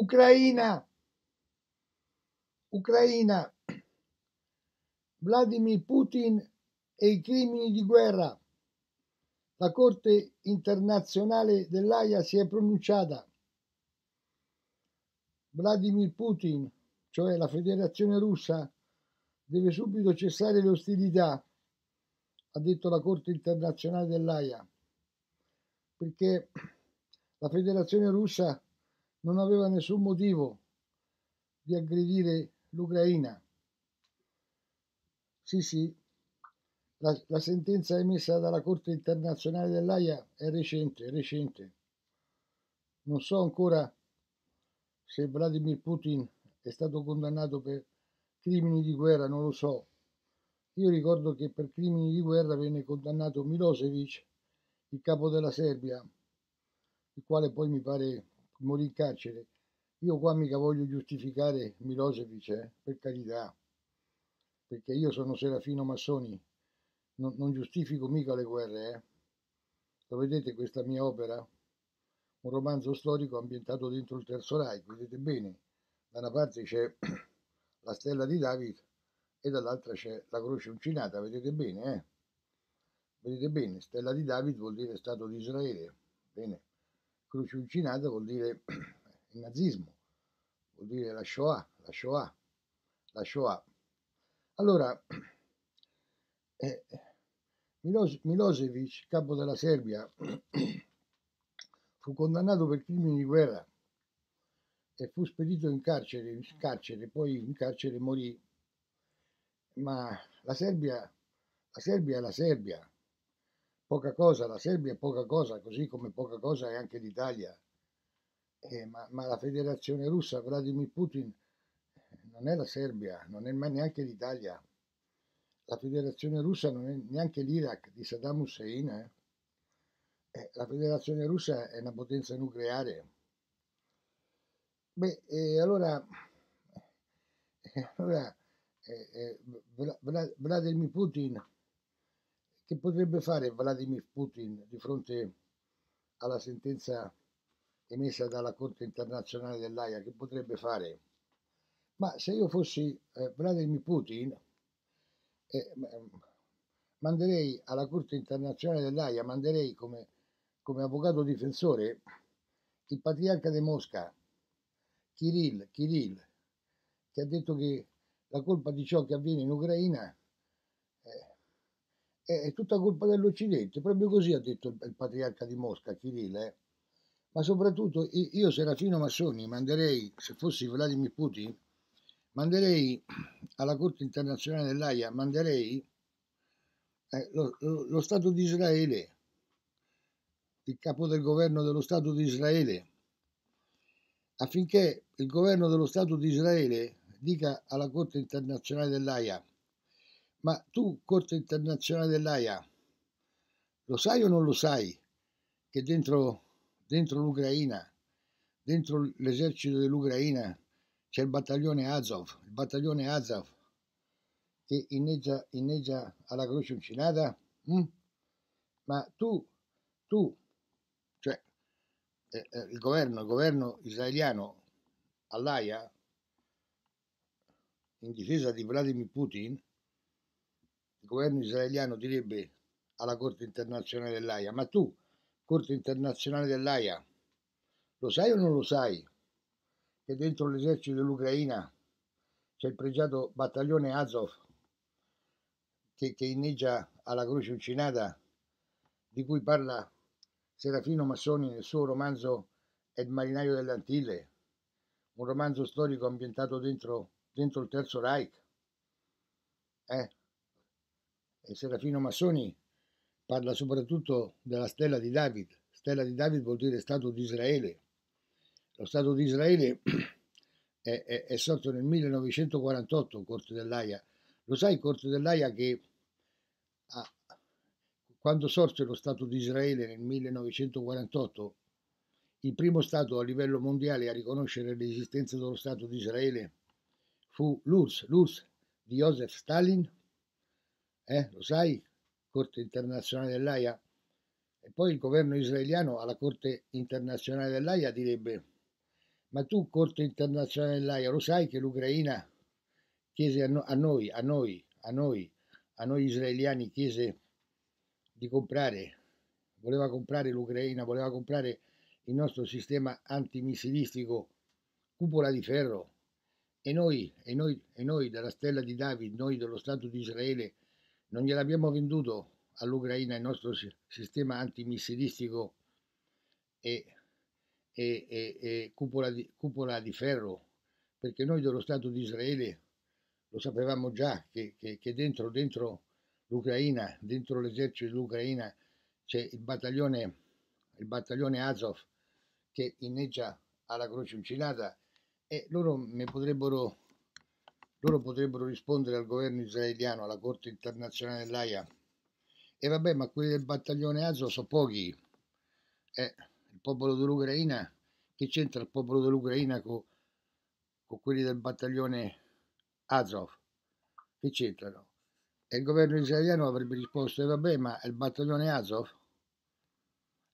Ucraina, Ucraina, Vladimir Putin e i crimini di guerra. La Corte internazionale dell'AIA si è pronunciata. Vladimir Putin, cioè la Federazione russa, deve subito cessare le ostilità, ha detto la Corte internazionale dell'AIA, perché la Federazione russa non aveva nessun motivo di aggredire l'Ucraina. Sì, sì, la, la, sentenza emessa dalla Corte internazionale dell'AIA è recente, è recente. Non so ancora se Vladimir Putin è stato condannato per crimini di guerra, non lo so. Io ricordo che per crimini di guerra venne condannato Milosevic, il capo della Serbia, il quale poi mi pare morì in carcere. Io qua mica voglio giustificare Milosevic, eh, per carità, perché io sono Serafino Massoni, non, non giustifico mica le guerre. Eh. Lo vedete questa mia opera? Un romanzo storico ambientato dentro il Terzo Reich, vedete bene? Da una parte c'è la stella di David e dall'altra c'è la croce uncinata, vedete bene, eh? Vedete bene, stella di David vuol dire Stato di Israele. Bene. Croce Uncinata vuol dire il nazismo, vuol dire la Shoah, la Shoah, la Shoah. Allora, eh, Milosevic, capo della Serbia, fu condannato per crimini di guerra e fu spedito in carcere, in carcere poi in carcere morì. Ma la Serbia, la Serbia è la Serbia, poca cosa, la Serbia è poca cosa, così come poca cosa è anche l'Italia. Eh, ma, ma, la federazione russa, Vladimir Putin, eh, non è la Serbia, non è mai neanche l'Italia. La federazione russa non è neanche l'Iraq di Saddam Hussein. Eh. Eh, la federazione russa è una potenza nucleare. Beh, e allora, e eh, allora eh, Vladimir Putin che potrebbe fare Vladimir Putin di fronte alla sentenza emessa dalla Corte internazionale dell'AIA? Che potrebbe fare? Ma se io fossi eh, Vladimir Putin, eh, ehm, manderei alla Corte internazionale dell'AIA, manderei come, come avvocato difensore il patriarca di Mosca, Kirill, Kirill, che ha detto che la colpa di ciò che avviene in Ucraina è è tutta colpa dell'Occidente, proprio così ha detto il patriarca di Mosca, Kirille. Eh. Ma soprattutto io, Serafino Massoni, manderei, se fossi Vladimir Putin, manderei alla Corte internazionale dell'AIA, manderei eh, lo, lo, lo Stato di Israele, il capo del governo dello Stato di Israele, affinché il governo dello Stato di Israele dica alla Corte internazionale dell'AIA ma tu, Corte Internazionale dell'AIA, lo sai o non lo sai che dentro, dentro l'Ucraina, dentro l'esercito dell'Ucraina, c'è il battaglione Azov, il battaglione Azov che inneggia, inneggia alla croce uncinata? Mm? Ma tu, tu, cioè eh, eh, il governo, il governo israeliano all'AIA, in difesa di Vladimir Putin, il governo israeliano direbbe alla Corte internazionale dell'AIA, ma tu, Corte internazionale dell'AIA, lo sai o non lo sai che dentro l'esercito dell'Ucraina c'è il pregiato battaglione Azov che, che inneggia alla croce uncinata di cui parla Serafino Massoni nel suo romanzo il marinaio delle Antille, un romanzo storico ambientato dentro, dentro il Terzo Reich. Eh? Serafino Massoni parla soprattutto della stella di David. Stella di David vuol dire Stato di Israele. Lo Stato di Israele è, è, è sorto nel 1948, Corte dell'Aia. Lo sai, Corte dell'Aia, che ah, quando sorse lo Stato di Israele nel 1948, il primo Stato a livello mondiale a riconoscere l'esistenza dello Stato di Israele fu l'URSS, l'URSS di Joseph Stalin eh, lo sai, Corte internazionale dell'AIA. E poi il governo israeliano alla Corte internazionale dell'AIA direbbe, ma tu Corte internazionale dell'AIA lo sai che l'Ucraina chiese a, no, a noi, a noi, a noi, a noi israeliani chiese di comprare, voleva comprare l'Ucraina, voleva comprare il nostro sistema antimissilistico cupola di ferro e noi, e noi, e noi della stella di David, noi dello Stato di Israele non gliel'abbiamo venduto all'Ucraina il nostro sistema antimissilistico e, e, e, e cupola, di, cupola, di, ferro, perché noi dello Stato di Israele lo sapevamo già che, che, che dentro, dentro l'Ucraina, dentro l'esercito dell'Ucraina c'è il battaglione, il battaglione Azov che inneggia alla croce uncinata e loro mi potrebbero loro potrebbero rispondere al governo israeliano, alla Corte internazionale dell'AIA. E vabbè, ma quelli del battaglione Azov sono pochi. Eh, il popolo dell'Ucraina, che c'entra il popolo dell'Ucraina con co quelli del battaglione Azov? Che c'entrano? E il governo israeliano avrebbe risposto, e eh, vabbè, ma il battaglione Azov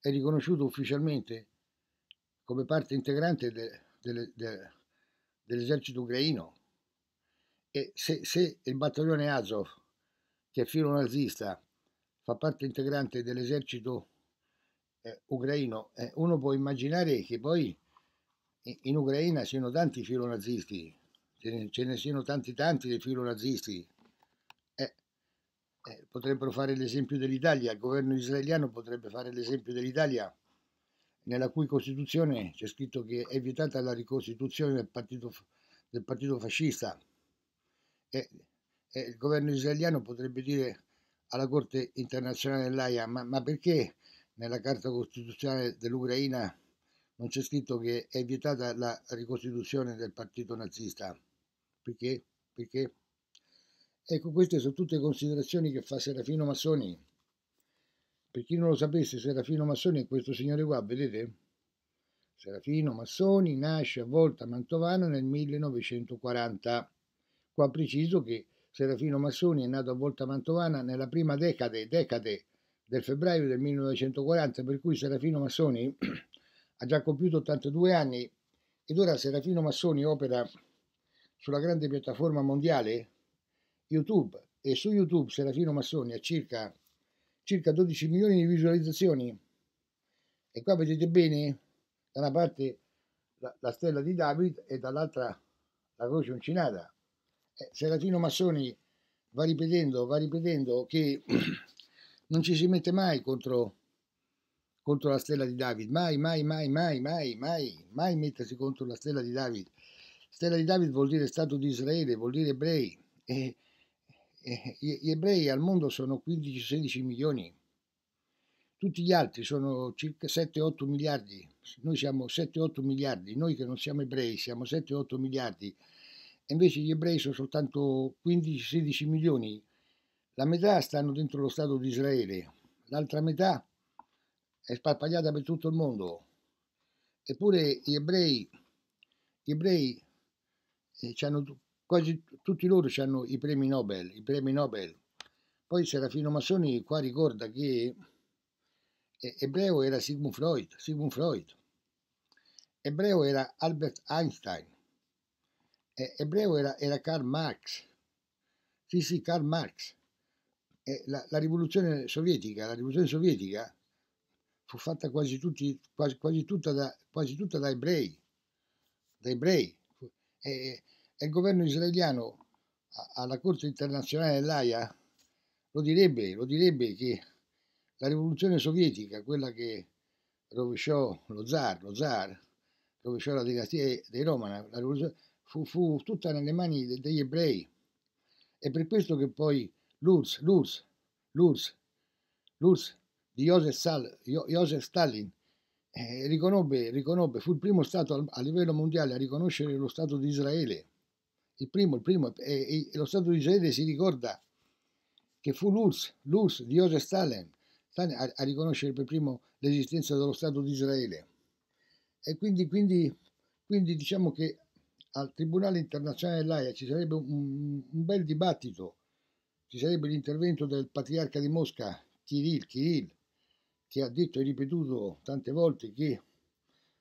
è riconosciuto ufficialmente come parte integrante de, de, de, dell'esercito ucraino e se, se il battaglione Azov, che è filo nazista, fa parte integrante dell'esercito eh, ucraino, eh, uno può immaginare che poi in, Ucraina siano tanti filonazisti, ce ne, ce ne siano tanti tanti dei filonazisti. Eh, eh, potrebbero fare l'esempio dell'Italia, il governo israeliano potrebbe fare l'esempio dell'Italia, nella cui Costituzione c'è scritto che è vietata la ricostituzione del partito, del partito fascista e, e il governo israeliano potrebbe dire alla Corte internazionale dell'AIA ma, ma perché nella Carta Costituzionale dell'Ucraina non c'è scritto che è vietata la ricostituzione del partito nazista. Perché? Perché? Ecco, queste sono tutte considerazioni che fa Serafino Massoni. Per chi non lo sapesse, Serafino Massoni è questo signore qua, vedete? Serafino Massoni nasce a Volta Mantovano nel 1940. Qua preciso che Serafino Massoni è nato a Volta Mantovana nella prima decade, decade del febbraio del 1940, per cui Serafino Massoni ha già compiuto 82 anni ed ora Serafino Massoni opera sulla grande piattaforma mondiale YouTube e su YouTube Serafino Massoni ha circa, circa 12 milioni di visualizzazioni e qua vedete bene da una parte la, la stella di David e dall'altra la croce uncinata eh, Serafino Massoni va ripetendo, va ripetendo che non ci si mette mai contro, contro la stella di David, mai, mai, mai, mai, mai, mai, mai mettersi contro la stella di David. Stella di David vuol dire Stato di Israele, vuol dire ebrei. E, e, gli ebrei al mondo sono 15-16 milioni, tutti gli altri sono circa 7-8 miliardi, noi siamo 7-8 miliardi, noi che non siamo ebrei siamo 7-8 miliardi invece gli ebrei sono soltanto 15-16 milioni. La metà stanno dentro lo Stato di Israele, l'altra metà è sparpagliata per tutto il mondo. Eppure gli ebrei, gli ebrei eh, quasi tutti loro hanno i premi Nobel, i premi Nobel. Poi Serafino Massoni qua ricorda che eh, ebreo era Sigmund Freud, Sigmund Freud. Ebreo era Albert Einstein ebreo era, era, Karl Marx. Sì, sì, Karl Marx. La, la, rivoluzione sovietica, la rivoluzione sovietica fu fatta quasi, tutti, quasi, quasi, tutta, da, quasi tutta da ebrei. Da ebrei. E, e il governo israeliano alla Corte internazionale dell'AIA lo direbbe, lo direbbe che la rivoluzione sovietica, quella che rovesciò lo zar, lo zar rovesciò la dinastia dei Romani, la rivoluzione fu, fu tutta nelle mani de, degli ebrei. È per questo che poi Lurs, Lurs, Lurs, Lurs di Joseph, Sal, Joseph Stalin eh, riconobbe, riconobbe, fu il primo Stato a livello mondiale a riconoscere lo Stato di Israele. Il primo, il primo, e, e lo Stato di Israele si ricorda che fu l'URSS, l'URSS di Joseph Stalin, Stalin a, a, riconoscere per primo l'esistenza dello Stato di Israele. E quindi, quindi, quindi diciamo che al Tribunale internazionale dell'AIA ci sarebbe un, un bel dibattito, ci sarebbe l'intervento del patriarca di Mosca, Kirill, Kirill, che ha detto e ripetuto tante volte che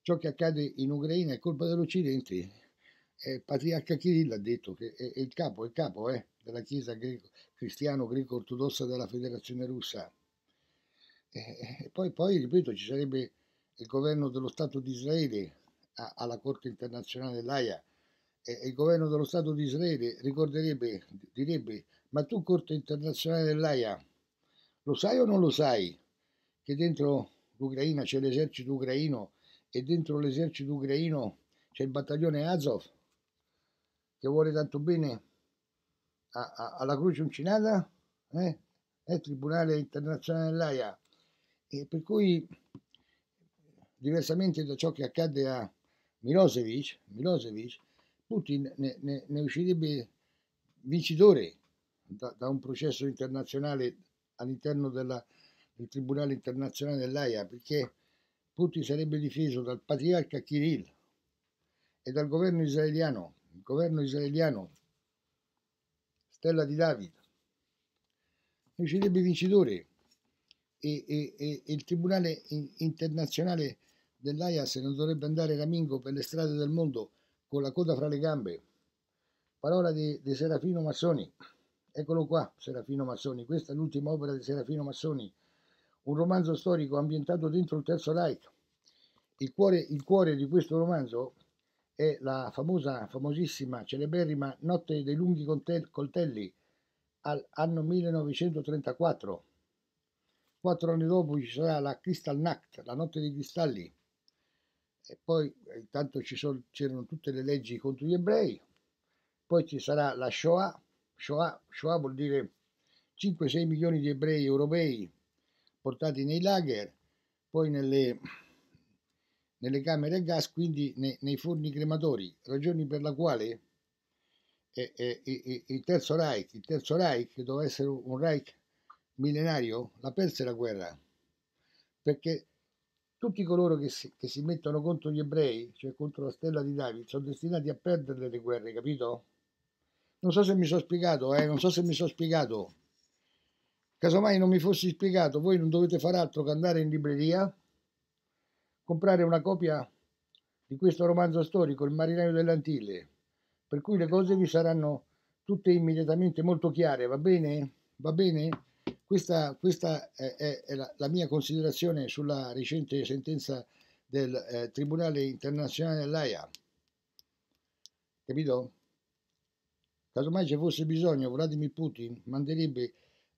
ciò che accade in Ucraina è colpa dell'Occidente. Eh, patriarca Kirill ha detto che è, è il capo, è il capo eh, della Chiesa greco, cristiano-greco-ortodossa della Federazione Russa. Eh, eh poi, poi, ripeto, ci sarebbe il governo dello Stato di Israele alla Corte internazionale dell'AIA e il governo dello Stato di Israele ricorderebbe, direbbe, ma tu Corte internazionale dell'AIA, lo sai o non lo sai che dentro l'Ucraina c'è l'esercito ucraino e dentro l'esercito ucraino c'è il battaglione Azov che vuole tanto bene a, a, alla Croce Uncinata, eh? eh? Tribunale internazionale dell'AIA. E per cui, diversamente da ciò che accadde a Milosevic, Milosevic Putin ne, ne, ne uscirebbe vincitore da, da, un processo internazionale all'interno della, del Tribunale internazionale dell'AIA, perché Putin sarebbe difeso dal patriarca Kirill e dal governo israeliano, il governo israeliano, Stella di David, ne uscirebbe vincitore e, e, e il Tribunale internazionale dell'AIA se non dovrebbe andare Ramingo per le strade del mondo con la coda fra le gambe. Parola di, di Serafino Massoni. Eccolo qua, Serafino Massoni. Questa è l'ultima opera di Serafino Massoni, un romanzo storico ambientato dentro il Terzo Reich. Il cuore, il cuore di questo romanzo è la famosa, famosissima, celeberrima Notte dei lunghi coltelli all'anno 1934. Quattro anni dopo ci sarà la Kristallnacht, la notte dei cristalli, e poi eh, intanto sono, c'erano tutte le leggi contro gli ebrei, poi ci sarà la Shoah, Shoah, Shoah vuol dire 5-6 milioni di ebrei europei portati nei lager, poi nelle, nelle camere a gas, quindi nei, nei forni crematori, ragioni per la quale eh, eh, il Terzo Reich, il Terzo Reich che doveva essere un Reich millenario, la perse la guerra, perché tutti coloro che si, che si, mettono contro gli ebrei, cioè contro la stella di David, sono destinati a perderle le guerre, capito? Non so se mi sono spiegato, eh, non so se mi sono spiegato. Casomai non mi fossi spiegato, voi non dovete far altro che andare in libreria, comprare una copia di questo romanzo storico, Il marinaio delle Antille, per cui le cose vi saranno tutte immediatamente molto chiare, va bene? Va bene? Questa, questa è, è, la, la, mia considerazione sulla recente sentenza del eh, Tribunale internazionale dell'AIA. Capito? Casomai ci fosse bisogno, Vladimir Putin manderebbe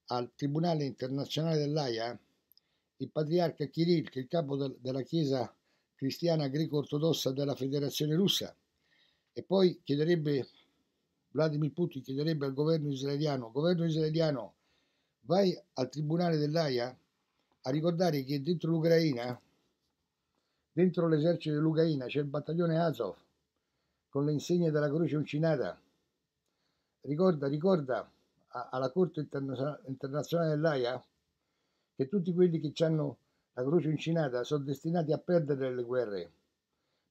al Tribunale internazionale dell'AIA il patriarca Kirill, che è il capo del, della Chiesa cristiana greco-ortodossa della Federazione russa, e poi chiederebbe, Vladimir Putin chiederebbe al governo israeliano, governo israeliano, vai al tribunale dell'AIA a ricordare che dentro l'Ucraina, dentro l'esercito dell'Ucraina c'è il battaglione Azov con le insegne della croce uncinata. Ricorda, ricorda alla Corte Internazionale dell'AIA che tutti quelli che hanno la croce uncinata sono destinati a perdere le guerre,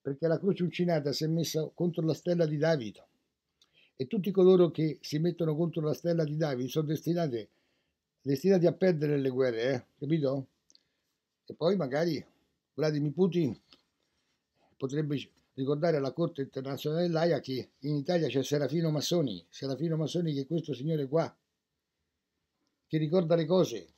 perché la croce uncinata si è messa contro la stella di David e tutti coloro che si mettono contro la stella di David sono destinati a destinati a perdere le guerre, eh? capito? E poi magari Vladimir Putin potrebbe ricordare alla Corte internazionale dell'AIA che in Italia c'è Serafino Massoni, Serafino Massoni che è questo signore qua, che ricorda le cose,